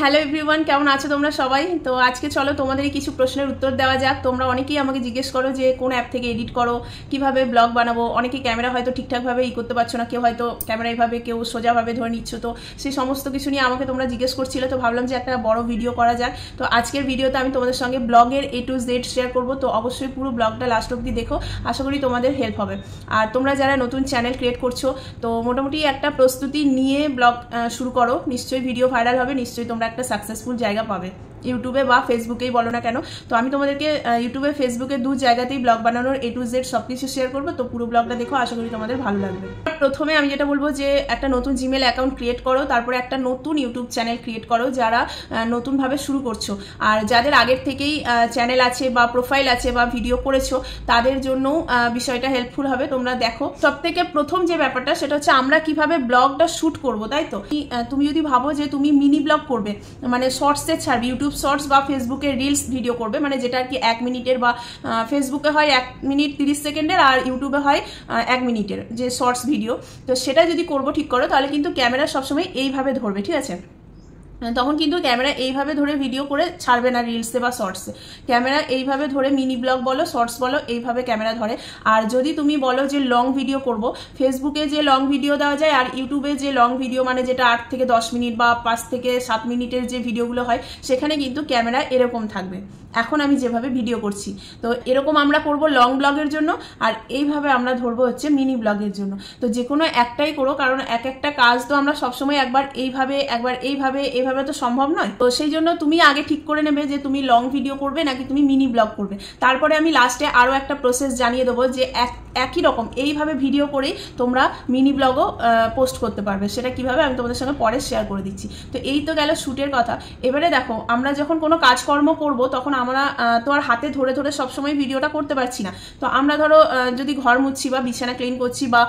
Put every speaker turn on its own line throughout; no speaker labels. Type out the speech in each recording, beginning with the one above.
hello everyone কেমন আছো তোমরা সবাই তো আজকে চলো তোমাদের কিছু প্রশ্নের উত্তর দেওয়া যাক তোমরা অনেকেই আমাকে জিজ্ঞেস করো যে কোন অ্যাপ থেকে এডিট করো কিভাবে ব্লগ বানাবো অনেকে ক্যামেরা হয়তো ঠিকঠাকভাবে ই করতে পারছো না কেউ হয়তো ক্যামেরা এইভাবে কেউ সোজাভাবে ধরে নিচ্ছ তো সেই সমস্ত কিছু নিয়ে আমাকে তোমরা জিজ্ঞেস করছিলে তো ভাবলাম যে একটা বড় ভিডিও করা যাক তো আজকের ভিডিওতে আমি তোমাদের সঙ্গে ব্লগের এ টু জেড শেয়ার করবো তো অবশ্যই পুরো ব্লগটা লাস্ট অব্দি দেখো আশা করি তোমাদের হেল্প হবে আর তোমরা যারা নতুন চ্যানেল ক্রিয়েট করছো তো মোটামুটি একটা প্রস্তুতি নিয়ে ব্লগ শুরু করো নিশ্চয়ই ভিডিও ভাইরাল হবে নিশ্চয়ই तुम्हारा सकसेसफुल जैगा पा ইউটিউবে বা ফেসবুকেই বলো না কেন তো আমি তোমাদেরকে ইউটিউবে ফেসবুকে দু জায়গাতেই ব্লগ বানানোর এ টু জেড সব কিছু শেয়ার করবো তো পুরো ব্লগটা দেখো আশা করি তোমাদের ভালো লাগবে প্রথমে আমি যেটা বলবো যে একটা নতুন জিমেল অ্যাকাউন্ট ক্রিয়েট করো তারপরে একটা নতুন ইউটিউব চ্যানেল ক্রিয়েট করো যারা নতুনভাবে শুরু করছো আর যাদের আগের থেকেই চ্যানেল আছে বা প্রোফাইল আছে বা ভিডিও করেছো তাদের জন্য বিষয়টা হেল্পফুল হবে তোমরা দেখো সব থেকে প্রথম যে ব্যাপারটা সেটা হচ্ছে আমরা কিভাবে ব্লগটা শ্যুট করবো তাই তো তুমি যদি ভাবো যে তুমি মিনি ব্লগ করবে মানে শর্টসের ছাড়বে ইউটিউব শর্টস বা ফেসবুকে রিলস ভিডিও করবে মানে যেটা আর কি এক মিনিটের বা ফেসবুকে হয় এক মিনিট তিরিশ সেকেন্ডের আর ইউটিউবে হয় এক মিনিটের যে শর্টস ভিডিও তো সেটা যদি করবো ঠিক করো তাহলে কিন্তু ক্যামেরা সবসময় এইভাবে ধরবে ঠিক আছে মানে তখন কিন্তু ক্যামেরা এইভাবে ধরে ভিডিও করে ছাড়বে না রিলসে বা শর্টসে ক্যামেরা এইভাবে ধরে মিনি ব্লগ বলো শর্টস বলো এইভাবে ক্যামেরা ধরে আর যদি তুমি বলো যে লং ভিডিও করব ফেসবুকে যে লং ভিডিও দেওয়া যায় আর ইউটিউবে যে লং ভিডিও মানে যেটা আট থেকে দশ মিনিট বা পাঁচ থেকে সাত মিনিটের যে ভিডিওগুলো হয় সেখানে কিন্তু ক্যামেরা এরকম থাকবে এখন আমি যেভাবে ভিডিও করছি তো এরকম আমরা করব লং ব্লগের জন্য আর এইভাবে আমরা ধরবো হচ্ছে মিনি ব্লগের জন্য তো যে কোনো একটাই করো কারণ এক একটা কাজ তো আমরা সবসময় একবার এইভাবে একবার এইভাবে এইভাবে তো সম্ভব নয় তো সেই জন্য তুমি আগে ঠিক করে নেবে যে তুমি লং ভিডিও করবে নাকি তুমি মিনি ব্লগ করবে তারপরে আমি লাস্টে আরও একটা প্রসেস জানিয়ে দেবো যে এক একই রকম এইভাবে ভিডিও করেই তোমরা মিনি ব্লগও পোস্ট করতে পারবে সেটা কিভাবে আমি তোমাদের সঙ্গে পরে শেয়ার করে দিচ্ছি তো এই তো গেল শ্যুটের কথা এবারে দেখো আমরা যখন কোনো কাজকর্ম করব তখন আমরা তো আর হাতে ধরে ধরে সবসময় ভিডিওটা করতে পারছি না তো আমরা ধরো যদি ঘর মুছছি বা বিছানা ক্লিন করছি বা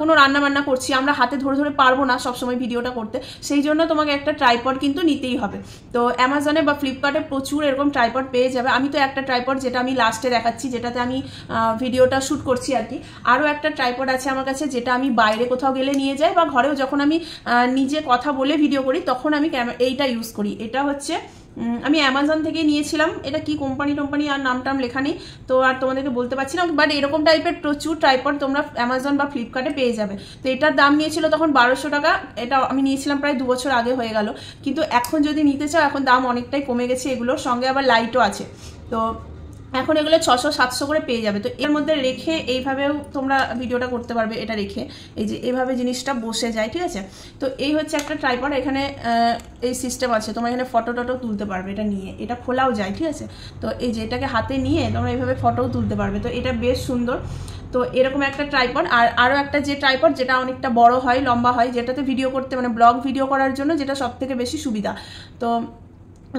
কোনো রান্না বান্না করছি আমরা হাতে ধরে ধরে পারবো না সবসময় ভিডিওটা করতে সেই জন্য তোমাকে একটা ট্রাইপড কিন্তু নিতেই হবে তো অ্যামাজনে বা ফ্লিপকার্টে প্রচুর এরকম ট্রাইপড পেয়ে যাবে আমি তো একটা ট্রাইপড যেটা আমি লাস্টে দেখাচ্ছি যেটাতে আমি ভিডিওটা শ্যুট করছি আর কি আরও একটা ট্রাইপড আছে আমার কাছে যেটা আমি বাইরে কোথাও গেলে নিয়ে যাই বা ঘরেও যখন আমি নিজে কথা বলে ভিডিও করি তখন আমি এইটা ইউজ করি এটা হচ্ছে আমি অ্যামাজন থেকে নিয়েছিলাম এটা কি কোম্পানি টোম্পানি আর নাম টাম লেখা নেই তো আর তোমাদেরকে বলতে পারছি না বাট এরকম টাইপের প্রচুর ট্রাইপড তোমরা অ্যামাজন বা ফ্লিপকার্টে পেয়ে যাবে তো এটার দাম নিয়েছিল তখন বারোশো টাকা এটা আমি নিয়েছিলাম প্রায় দু বছর আগে হয়ে গেল কিন্তু এখন যদি নিতে চাও এখন দাম অনেকটাই কমে গেছে এগুলোর সঙ্গে আবার লাইটও আছে তো এখন এগুলো ছশো সাতশো করে পেয়ে যাবে তো এর মধ্যে রেখে এইভাবেও তোমরা ভিডিওটা করতে পারবে এটা রেখে এই যে এভাবে জিনিসটা বসে যায় ঠিক আছে তো এই হচ্ছে একটা ট্রাইপড এখানে এই সিস্টেম আছে তোমরা এখানে ফটো টটো তুলতে পারবে এটা নিয়ে এটা খোলাও যায় ঠিক আছে তো এই যে এটাকে হাতে নিয়ে তোমরা এইভাবে ফটোও তুলতে পারবে তো এটা বেশ সুন্দর তো এরকম একটা ট্রাইপড আর আরও একটা যে ট্রাইপড যেটা অনেকটা বড় হয় লম্বা হয় যেটাতে ভিডিও করতে মানে ব্লগ ভিডিও করার জন্য যেটা সবথেকে বেশি সুবিধা তো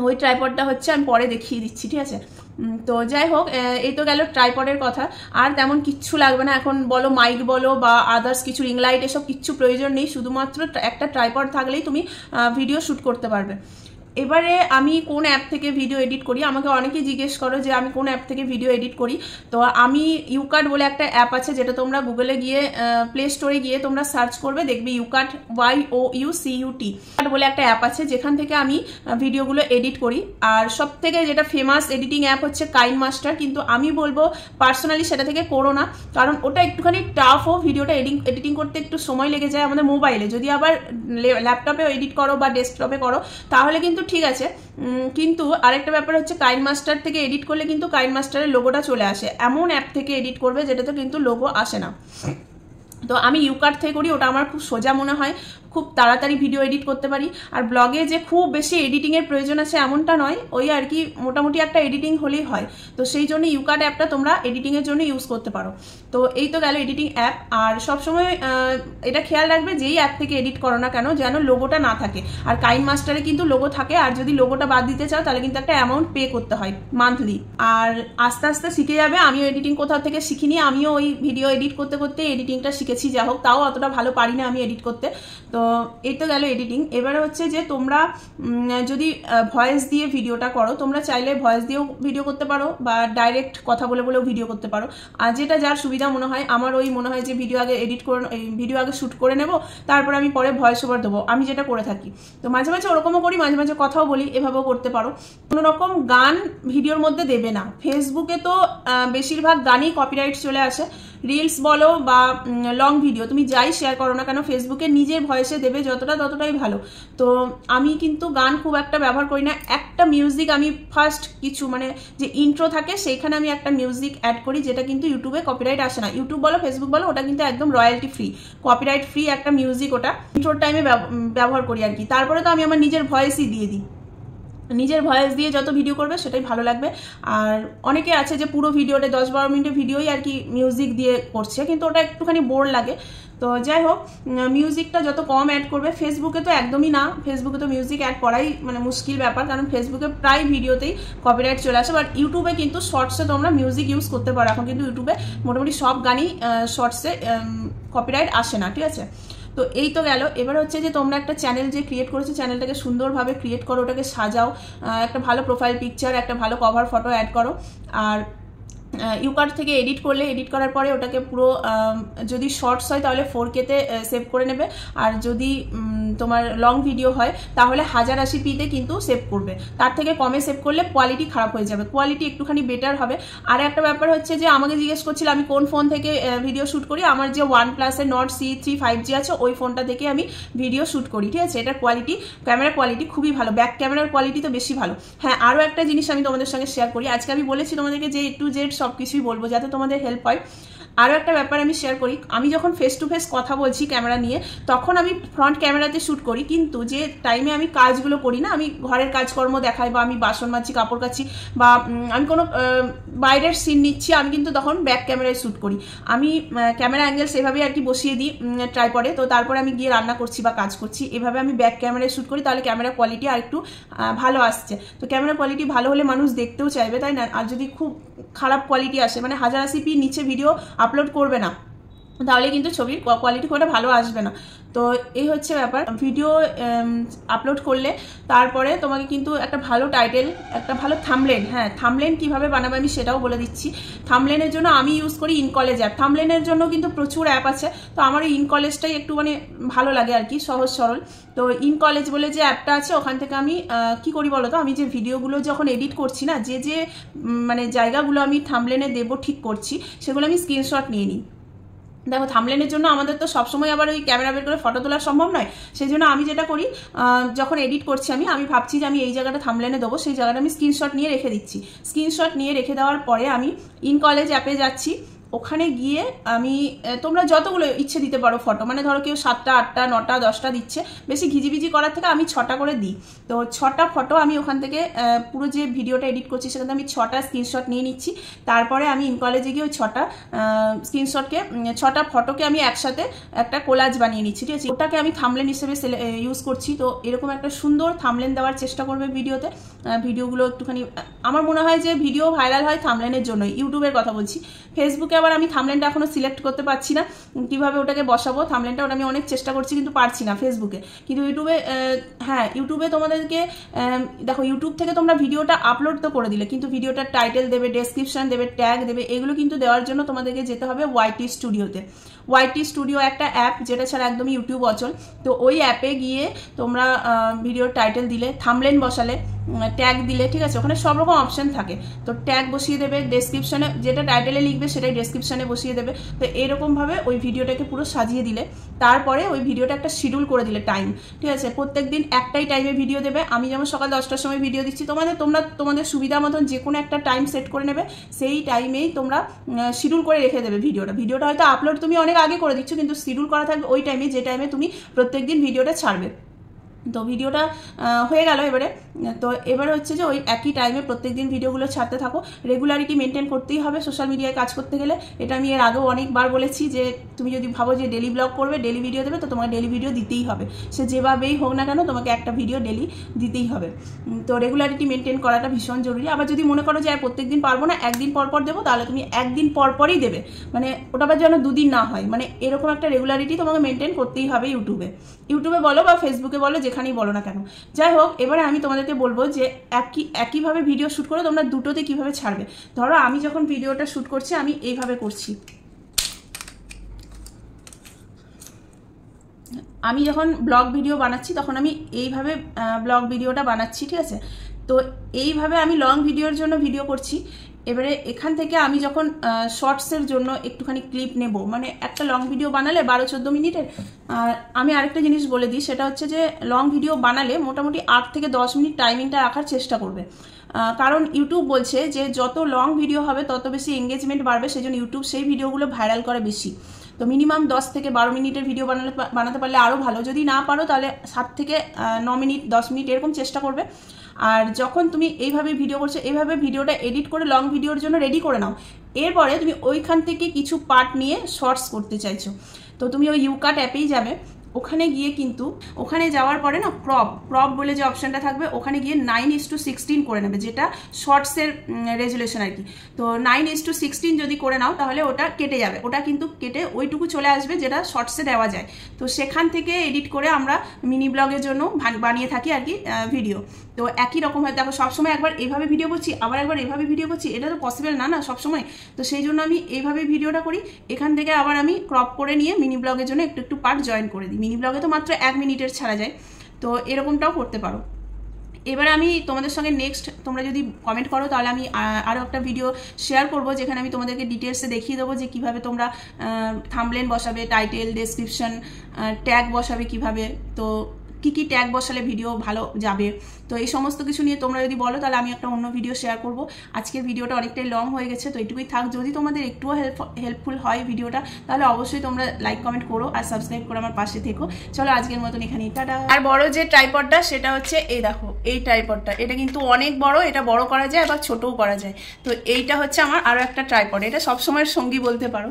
ওই ট্রাইপডটা হচ্ছে আমি পরে দেখিয়ে দিচ্ছি ঠিক আছে তো যাই হোক এই তো গেল ট্রাইপডের কথা আর তেমন কিচ্ছু লাগবে না এখন বলো মাইক বলো বা আদার্স কিছু রিং লাইট এসব কিচ্ছু প্রয়োজন নেই শুধুমাত্র একটা ট্রাইপড থাকলেই তুমি ভিডিও শ্যুট করতে পারবে এবারে আমি কোন অ্যাপ থেকে ভিডিও এডিট করি আমাকে অনেকে জিজ্ঞেস করো যে আমি কোন অ্যাপ থেকে ভিডিও এডিট করি তো আমি ইউকার্ড বলে একটা অ্যাপ আছে যেটা তোমরা গুগলে গিয়ে প্লে স্টোরে গিয়ে তোমরা সার্চ করবে দেখবে YouCut Y O U C U T YouCut বলে একটা অ্যাপ আছে যেখান থেকে আমি ভিডিওগুলো এডিট করি আর সব থেকে যেটা ফেমাস এডিটিং অ্যাপ হচ্ছে কাইন মাস্টার কিন্তু আমি বলবো পার্সোনালি সেটা থেকে করো না কারণ ওটা একটুখানি টাফও ভিডিওটা এডিং এডিটিং করতে একটু সময় লেগে যায় আমাদের মোবাইলে যদি আবার ল্যাপটপে এডিট করো বা ডেস্কটপে করো তাহলে কিন্তু ঠিক আছে কিন্তু আরেকটা ব্যাপার হচ্ছে কাইন মাস্টার থেকে এডিট করলে কিন্তু কাইন মাস্টারের লোগোটা চলে আসে এমন অ্যাপ থেকে এডিট করবে যেটাতে কিন্তু লোগো আসে না তো আমি ইউকার্ট থেকে করি ওটা আমার খুব সোজা মনে হয় খুব তাড়াতাড়ি ভিডিও এডিট করতে পারি আর ব্লগে যে খুব বেশি এডিটিংয়ের প্রয়োজন আছে এমনটা নয় ওই আর কি মোটামুটি একটা এডিটিং হলেই হয় তো সেই জন্য ইউকার্ড অ্যাপটা তোমরা এডিটিংয়ের জন্য ইউজ করতে পারো তো এই তো গেল এডিটিং অ্যাপ আর সবসময় এটা খেয়াল রাখবে যেই অ্যাপ থেকে এডিট করো না কেন যেন লোগোটা না থাকে আর কাইন মাস্টারে কিন্তু লোগো থাকে আর যদি লোগোটা বাদ দিতে চাও তাহলে কিন্তু একটা অ্যামাউন্ট পে করতে হয় মান্থলি আর আস্তে আস্তে শিখে যাবে আমিও এডিটিং কোথাও থেকে শিখিনি আমিও ওই ভিডিও এডিট করতে করতে এডিটিংটা শিখেছি যা হোক তাও অতটা ভালো পারি না আমি এডিট করতে তো তো এই তো গেল এডিটিং এবারে হচ্ছে যে তোমরা যদি ভয়েস দিয়ে ভিডিওটা করো তোমরা চাইলে ভয়েস দিয়েও ভিডিও করতে পারো বা ডাইরেক্ট কথা বলে বলেও ভিডিও করতে পারো আর যেটা যার সুবিধা মনে হয় আমার ওই মনে হয় যে ভিডিও আগে এডিট করে ভিডিও আগে শ্যুট করে নেব তারপর আমি পরে ভয়েস ওভার দেবো আমি যেটা করে থাকি তো মাঝে মাঝে ওরকমও করি মাঝে মাঝে কথাও বলি এভাবেও করতে পারো কোনো রকম গান ভিডিওর মধ্যে দেবে না ফেসবুকে তো বেশিরভাগ গানই কপিরাইট চলে আসে রিলস বলো বা লং ভিডিও তুমি যাই শেয়ার করো না কেন ফেসবুকে নিজের ভয়েসে দেবে যতটা ততটাই ভালো তো আমি কিন্তু গান খুব একটা ব্যবহার করি না একটা মিউজিক আমি ফার্স্ট কিছু মানে যে ইন্ট্রো থাকে সেইখানে আমি একটা মিউজিক অ্যাড করি যেটা কিন্তু ইউটিউবে কপিরাইট আসে না ইউটিউব বলো ফেসবুক বলো ওটা কিন্তু একদম রয়্যালটি ফ্রি কপিরাইট ফ্রি একটা মিউজিক ওটা ইন্ট্রোর টাইমে ব্যবহার করি আর কি তারপরে তো আমি আমার নিজের ভয়েসই দিয়ে দিই নিজের ভয়েস দিয়ে যত ভিডিও করবে সেটাই ভালো লাগবে আর অনেকে আছে যে পুরো ভিডিওটা দশ বারো মিনিটের ভিডিওই আর কি মিউজিক দিয়ে করছে কিন্তু ওটা একটুখানি বোর লাগে তো যাই হোক মিউজিকটা যত কম অ্যাড করবে ফেসবুকে তো একদমই না ফেসবুকে তো মিউজিক অ্যাড করাই মানে মুশকিল ব্যাপার কারণ ফেসবুকে প্রায় ভিডিওতেই কপিরাইট চলে আসে বাট ইউটিউবে কিন্তু শর্টসে তোমরা মিউজিক ইউজ করতে পারো এখন কিন্তু ইউটিউবে মোটামুটি সব গানই শর্টসে কপিরাইট আসে না ঠিক আছে তো এই তো গেল এবার হচ্ছে যে তোমরা একটা চ্যানেল যে ক্রিয়েট করেছো চ্যানেলটাকে সুন্দরভাবে ক্রিয়েট করো ওটাকে সাজাও একটা ভালো প্রোফাইল পিকচার একটা ভালো কভার ফটো অ্যাড করো আর কার্ড থেকে এডিট করলে এডিট করার পরে ওটাকে পুরো যদি শর্টস হয় তাহলে ফোর কেতে সেভ করে নেবে আর যদি তোমার লং ভিডিও হয় তাহলে হাজার আশি পিতে কিন্তু সেভ করবে তার থেকে কমে সেভ করলে কোয়ালিটি খারাপ হয়ে যাবে কোয়ালিটি একটুখানি বেটার হবে আর একটা ব্যাপার হচ্ছে যে আমাকে জিজ্ঞেস করছিল আমি কোন ফোন থেকে ভিডিও শ্যুট করি আমার যে ওয়ান প্লাসের Nord C three five G আছে ওই ফোনটা থেকে আমি ভিডিও শ্যুট করি ঠিক আছে এটার কোয়ালিটি ক্যামেরার কোয়ালিটি খুবই ভালো ব্যাক ক্যামেরার কোয়ালিটি তো বেশি ভালো হ্যাঁ আরও একটা জিনিস আমি তোমাদের সঙ্গে শেয়ার করি আজকে আমি বলেছি তোমাদেরকে যে টু জেড সব সবকিছুই কিছুই বলবো যাতে তোমাদের হেল্প হয় আরও একটা ব্যাপার আমি শেয়ার করি আমি যখন ফেস টু ফেস কথা বলছি ক্যামেরা নিয়ে তখন আমি ফ্রন্ট ক্যামেরাতে শ্যুট করি কিন্তু যে টাইমে আমি কাজগুলো করি না আমি ঘরের কাজকর্ম দেখাই বা আমি বাসন মাছি কাপড় কাছি বা আমি কোনো বাইরের সিন নিচ্ছি আমি কিন্তু তখন ব্যাক ক্যামেরায় শ্যুট করি আমি ক্যামেরা অ্যাঙ্গেল সেভাবেই আর কি বসিয়ে দিই ট্রাই করে তো তারপরে আমি গিয়ে রান্না করছি বা কাজ করছি এভাবে আমি ব্যাক ক্যামেরায় শ্যুট করি তাহলে ক্যামেরা কোয়ালিটি আর একটু ভালো আসছে তো ক্যামেরা কোয়ালিটি ভালো হলে মানুষ দেখতেও চাইবে তাই না আর যদি খুব খারাপ কোয়ালিটি আসে মানে হাজার আশি পি নিচে ভিডিও আপলোড করবে না তাহলে কিন্তু ছবির কোয়ালিটি খুব ভালো আসবে না তো এই হচ্ছে ব্যাপার ভিডিও আপলোড করলে তারপরে তোমাকে কিন্তু একটা ভালো টাইটেল একটা ভালো থামলেন হ্যাঁ থামলেন কিভাবে বানাবে আমি সেটাও বলে দিচ্ছি থামলেনের জন্য আমি ইউজ করি ইনকলেজ অ্যাপ থামলেনের জন্য কিন্তু প্রচুর অ্যাপ আছে তো আমার ইন ইনকলেজটাই একটু মানে ভালো লাগে আর কি সহজ সরল তো ইনকলেজ বলে যে অ্যাপটা আছে ওখান থেকে আমি কি করি বলো তো আমি যে ভিডিওগুলো যখন এডিট করছি না যে যে মানে জায়গাগুলো আমি থামলেনে দেবো ঠিক করছি সেগুলো আমি স্ক্রিনশট নিয়ে নিই দেখো থামলেনের জন্য আমাদের তো সবসময় আবার ওই ক্যামেরা বের করে ফটো তোলা সম্ভব নয় সেই জন্য আমি যেটা করি যখন এডিট করছি আমি আমি ভাবছি যে আমি এই জায়গাটা থামলেনে দেবো সেই জায়গাটা আমি স্ক্রিনশট নিয়ে রেখে দিচ্ছি স্ক্রিনশট নিয়ে রেখে দেওয়ার পরে আমি ইন কলেজ অ্যাপে যাচ্ছি ওখানে গিয়ে আমি তোমরা যতগুলো ইচ্ছে দিতে পারো ফটো মানে ধরো কেউ সাতটা আটটা নটা দশটা দিচ্ছে বেশি ভিজি করার থেকে আমি ছটা করে দিই তো ছটা ফটো আমি ওখান থেকে পুরো যে ভিডিওটা এডিট করছি সেখানে আমি ছটা স্ক্রিনশট নিয়ে নিচ্ছি তারপরে আমি ইন কলেজে গিয়ে ওই ছটা স্ক্রিনশটকে ছটা ফটোকে আমি একসাথে একটা কোলাজ বানিয়ে নিচ্ছি ঠিক আছে ওটাকে আমি থামলেন হিসেবে ইউজ করছি তো এরকম একটা সুন্দর থামলেন দেওয়ার চেষ্টা করবে ভিডিওতে ভিডিওগুলো একটুখানি আমার মনে হয় যে ভিডিও ভাইরাল হয় থামলেনের জন্য ইউটিউবের কথা বলছি ফেসবুকে আবার আমি থামলেনটা এখনও সিলেক্ট করতে পারছি না কীভাবে ওটাকে বসাবো থামলেনটা ওটা আমি অনেক চেষ্টা করছি কিন্তু পারছি না ফেসবুকে কিন্তু ইউটিউবে হ্যাঁ ইউটিউবে তোমাদেরকে দেখো ইউটিউব থেকে তোমরা ভিডিওটা আপলোড তো করে দিলে কিন্তু ভিডিওটার টাইটেল দেবে ডেসক্রিপশন দেবে ট্যাগ দেবে এগুলো কিন্তু দেওয়ার জন্য তোমাদেরকে যেতে হবে ওয়াইটি স্টুডিওতে ওয়াইটি স্টুডিও একটা অ্যাপ যেটা ছাড়া একদমই ইউটিউব অচল তো ওই অ্যাপে গিয়ে তোমরা ভিডিওর টাইটেল দিলে থামলেন বসালে ট্যাগ দিলে ঠিক আছে ওখানে সব রকম অপশান থাকে তো ট্যাগ বসিয়ে দেবে ডেসক্রিপশানে যেটা টাইটেলে লিখবে সেটাই ডেসক্রিপশানে বসিয়ে দেবে তো এরকমভাবে ওই ভিডিওটাকে পুরো সাজিয়ে দিলে তারপরে ওই ভিডিওটা একটা শিডিউল করে দিলে টাইম ঠিক আছে প্রত্যেক দিন একটাই টাইমে ভিডিও দেবে আমি যেমন সকাল দশটার সময় ভিডিও দিচ্ছি তোমাদের তোমরা তোমাদের সুবিধা মতন যে কোনো একটা টাইম সেট করে নেবে সেই টাইমেই তোমরা শিডিউল করে রেখে দেবে ভিডিওটা ভিডিওটা হয়তো আপলোড তুমি অনেক আগে করে দিচ্ছ কিন্তু শিডিউল করা থাকবে ওই টাইমে যে টাইমে তুমি প্রত্যেকদিন ভিডিওটা ছাড়বে তো ভিডিওটা হয়ে গেল এবারে তো এবার হচ্ছে যে ওই একই টাইমে প্রত্যেক দিন ভিডিওগুলো ছাড়তে থাকো রেগুলারিটি মেনটেন করতেই হবে সোশ্যাল মিডিয়ায় কাজ করতে গেলে এটা আমি এর আগেও অনেকবার বলেছি যে তুমি যদি ভাবো যে ডেলি ব্লগ করবে ডেলি ভিডিও দেবে তো তোমাকে ডেলি ভিডিও দিতেই হবে সে যেভাবেই হোক না কেন তোমাকে একটা ভিডিও ডেলি দিতেই হবে তো রেগুলারিটি মেনটেন করাটা ভীষণ জরুরি আবার যদি মনে করো যে আর প্রত্যেক দিন পারবো না একদিন পর পর দেবো তাহলে তুমি একদিন পর পরই দেবে মানে ওটা আবার যেন দুদিন না হয় মানে এরকম একটা রেগুলারিটি তোমাকে মেনটেন করতেই হবে ইউটিউবে ইউটিউবে বলো বা ফেসবুকে বলো যেখানে যেখানেই বলো না কেন যাই হোক এবারে আমি তোমাদেরকে বলবো যে একই একইভাবে ভিডিও শ্যুট করো তোমরা দুটোতে কিভাবে ছাড়বে ধরো আমি যখন ভিডিওটা শ্যুট করছি আমি এইভাবে করছি আমি যখন ব্লগ ভিডিও বানাচ্ছি তখন আমি এইভাবে ব্লগ ভিডিওটা বানাচ্ছি ঠিক আছে তো এইভাবে আমি লং ভিডিওর জন্য ভিডিও করছি এবারে এখান থেকে আমি যখন শর্টসের জন্য একটুখানি ক্লিপ নেব মানে একটা লং ভিডিও বানালে বারো চোদ্দো মিনিটের আমি আরেকটা জিনিস বলে দিই সেটা হচ্ছে যে লং ভিডিও বানালে মোটামুটি আট থেকে দশ মিনিট টাইমিংটা রাখার চেষ্টা করবে কারণ ইউটিউব বলছে যে যত লং ভিডিও হবে তত বেশি এঙ্গেজমেন্ট বাড়বে সেই জন্য ইউটিউব সেই ভিডিওগুলো ভাইরাল করে বেশি তো মিনিমাম দশ থেকে বারো মিনিটের ভিডিও বানালে বানাতে পারলে আরও ভালো যদি না পারো তাহলে সাত থেকে ন মিনিট দশ মিনিট এরকম চেষ্টা করবে আর যখন তুমি এইভাবে ভিডিও করছো এইভাবে ভিডিওটা এডিট করে লং ভিডিওর জন্য রেডি করে নাও এরপরে তুমি ওইখান থেকে কিছু পার্ট নিয়ে শর্টস করতে চাইছো তো তুমি ওই ইউকাট অ্যাপেই যাবে ওখানে গিয়ে কিন্তু ওখানে যাওয়ার পরে না ক্রপ ক্রপ বলে যে অপশানটা থাকবে ওখানে গিয়ে নাইন ইস টু সিক্সটিন করে নেবে যেটা শর্টসের রেজুলেশন আর কি তো নাইন ইস টু সিক্সটিন যদি করে নাও তাহলে ওটা কেটে যাবে ওটা কিন্তু কেটে ওইটুকু চলে আসবে যেটা শর্টসে দেওয়া যায় তো সেখান থেকে এডিট করে আমরা মিনি ব্লগের জন্য বানিয়ে থাকি আর কি ভিডিও তো একই রকম হয় দেখো সবসময় একবার এভাবে ভিডিও করছি আবার একবার এভাবে ভিডিও করছি এটা তো পসিবল না না সবসময় তো সেই জন্য আমি এইভাবে ভিডিওটা করি এখান থেকে আবার আমি ক্রপ করে নিয়ে মিনি ব্লগের জন্য একটু একটু পার্ট জয়েন করে দিই মিনি ব্লগে তো মাত্র এক মিনিটের ছাড়া যায় তো এরকমটাও করতে পারো এবার আমি তোমাদের সঙ্গে নেক্সট তোমরা যদি কমেন্ট করো তাহলে আমি আরও একটা ভিডিও শেয়ার করব যেখানে আমি তোমাদেরকে ডিটেলসে দেখিয়ে দেবো যে কিভাবে তোমরা থামলেন বসাবে টাইটেল ডেসক্রিপশন ট্যাগ বসাবে কিভাবে তো কি কি ট্যাগ বসালে ভিডিও ভালো যাবে তো এই সমস্ত কিছু নিয়ে তোমরা যদি বলো তাহলে আমি একটা অন্য ভিডিও শেয়ার করব আজকের ভিডিওটা অনেকটাই লং হয়ে গেছে তো এটুকুই থাক যদি তোমাদের একটুও হেল্প হেল্পফুল হয় ভিডিওটা তাহলে অবশ্যই তোমরা লাইক কমেন্ট করো আর সাবস্ক্রাইব করো আমার পাশে থেকো চলো আজকের মতন এখানে টাটা আর বড় যে ট্রাইপডটা সেটা হচ্ছে এই দেখো এই ট্রাইপডটা এটা কিন্তু অনেক বড় এটা বড় করা যায় আবার ছোটও করা যায় তো এইটা হচ্ছে আমার আরও একটা ট্রাইপড এটা সবসময়ের সঙ্গী বলতে পারো